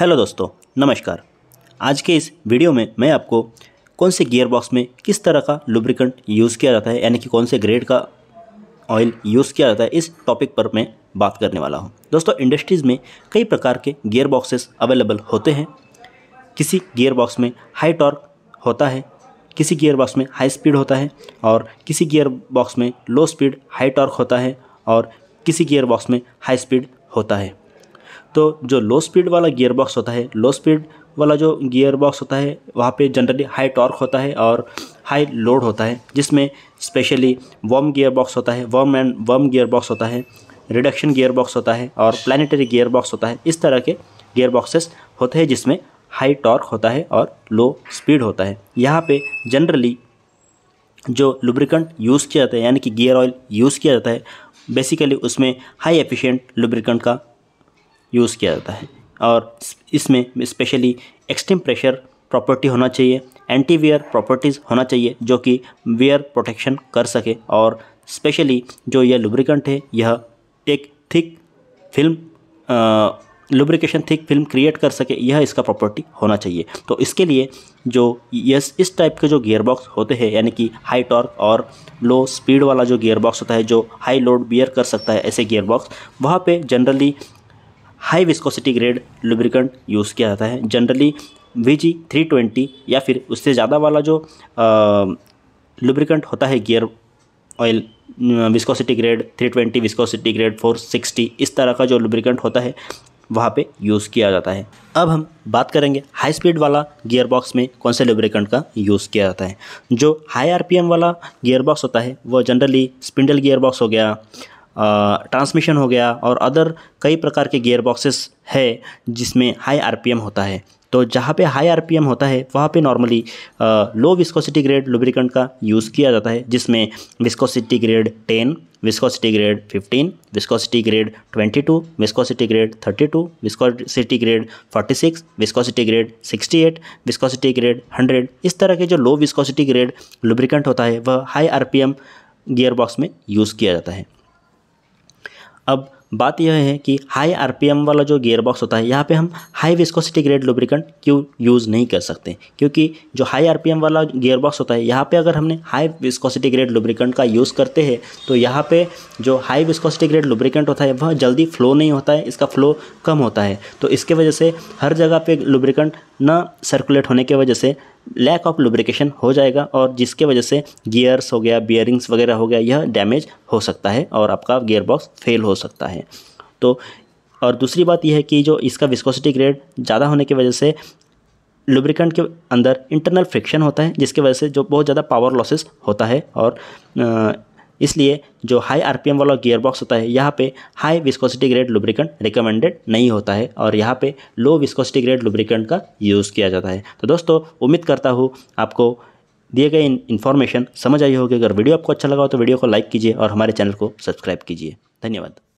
hello दोस्तों नमस्कार आज के इस वीडियो में मैं आपको कौन से गियर बॉक्स में किस तरह का लुब्रिकेंट यूज़ किया जाता है यानी कि कौन से ग्रेड का ऑयल यूज़ किया जाता है इस टॉपिक पर मैं बात करने वाला हूँ दोस्तों इंडस्ट्रीज़ में कई प्रकार के गियर बॉक्सेस अवेलेबल होते हैं किसी गियर बॉक्स में हाई टॉर्क होता है किसी गियर बॉक्स में हाई स्पीड होता है और किसी गियर बॉक्स में लो स्पीड हाई टॉर्क होता है और किसी गियर बॉक्स में हाई स्पीड होता है तो जो लो स्पीड वाला गियर बॉक्स होता है लो स्पीड वाला जो गियर बॉक्स होता है वहाँ पे जनरली हाई टॉर्क होता है और हाई लोड होता है जिसमें स्पेशली वर्म गियर बॉक्स होता है worm and worm gear box होता है रिडक्शन गियर बॉक्स होता है और प्लानिटरी गियर बॉक्स होता है इस तरह के गियर बॉक्सेस होते हैं जिसमें हाई टॉर्क होता है और लो स्पीड होता है यहाँ पर जनरली जो लुब्रिकेंट यूज़ किया जाता है यानी कि गियर ऑयल यूज़ किया जाता है बेसिकली उसमें हाई एफिशिएंट लुब्रिकेंट का यूज़ किया जाता है और इसमें स्पेशली एक्सट्रीम प्रेशर प्रॉपर्टी होना चाहिए एंटी वियर प्रॉपर्टीज़ होना चाहिए जो कि वियर प्रोटेक्शन कर सके और स्पेशली जो यह लुब्रिकेंट है यह एक thick film lubrication thick film create कर सके यह इसका प्रॉपर्टी होना चाहिए तो इसके लिए जो यस इस टाइप के जो गियरबॉक्स होते हैं यानी कि हाई टॉर्क और लो स्पीड वाला जो गियरबॉक्स होता है जो हाई लोड बियर कर सकता है ऐसे गियरबॉक्स वहाँ पे generally high viscosity grade lubricant use किया जाता है generally V G three twenty या फिर उससे ज़्यादा वाला जो लुब्रिकेंट होता है gear oil viscosity grade three twenty viscosity grade four sixty इस तरह का जो लुब्रिकेंट होता है वहाँ पे यूज़ किया जाता है अब हम बात करेंगे हाई स्पीड वाला गियर बॉक्स में कौन से लुब्रिकेंट का यूज़ किया जाता है जो हाई आरपीएम वाला गियर बॉक्स होता है वह जनरली स्पिंडल गियर बॉक्स हो गया ट्रांसमिशन हो गया और अदर कई प्रकार के गेयर बॉक्सेस है जिसमें हाई आरपीएम होता है तो जहाँ पे हाई आरपीएम होता है वहाँ पे normally low viscosity grade lubricant का यूज़ किया जाता है जिसमें viscosity grade ten viscosity grade fifteen viscosity grade twenty two viscosity grade thirty two viscosity grade forty six viscosity grade sixty eight viscosity grade hundred इस तरह के जो लो viscosity grade lubricant होता है वह हाई आर गियर बॉक्स में use किया जाता है अब बात यह है कि हाई आरपीएम वाला जो गियरबॉक्स होता है यहाँ पे हम हाई विस्कोसिटी ग्रेड लुब्रिकेंट क्यों यूज़ नहीं कर सकते क्योंकि जो हाई आरपीएम वाला गियरबॉक्स होता है यहाँ पे अगर हमने हाई विस्कोसिटी ग्रेड लुब्रिकेंट का यूज़ करते हैं तो यहाँ पे जो हाई विस्कोसिटी ग्रेड लुब्रिकेंट होता है वह जल्दी फ्लो नहीं होता है इसका फ्लो कम होता है तो इसके वजह से हर जगह पर लुब्रिकेंट न सर्कुलेट होने की वजह से लैक ऑफ लुब्रिकेशन हो जाएगा और जिसके वजह से गियर्स हो गया बियरिंग्स वगैरह हो गया यह डैमेज हो सकता है और आपका गियर बॉक्स फेल हो सकता है तो और दूसरी बात यह है कि जो इसका विस्कोसिटी ग्रेड ज़्यादा होने की वजह से लुब्रिकेंट के अंदर इंटरनल फ्रिक्शन होता है जिसकी वजह से जो बहुत ज़्यादा पावर लॉसेस होता है और इसलिए जो हाई आरपीएम वाला गियरबॉक्स होता है यहाँ पे high viscosity grade lubricant recommended नहीं होता है और यहाँ पे लो विस्कोसिटी ग्रेड लुब्रिकेंट का यूज़ किया जाता है तो दोस्तों उम्मीद करता हूँ आपको दिए गए इन्फॉर्मेशन समझ आई होगी अगर वीडियो आपको अच्छा लगा हो तो वीडियो को लाइक कीजिए और हमारे चैनल को सब्सक्राइब कीजिए धन्यवाद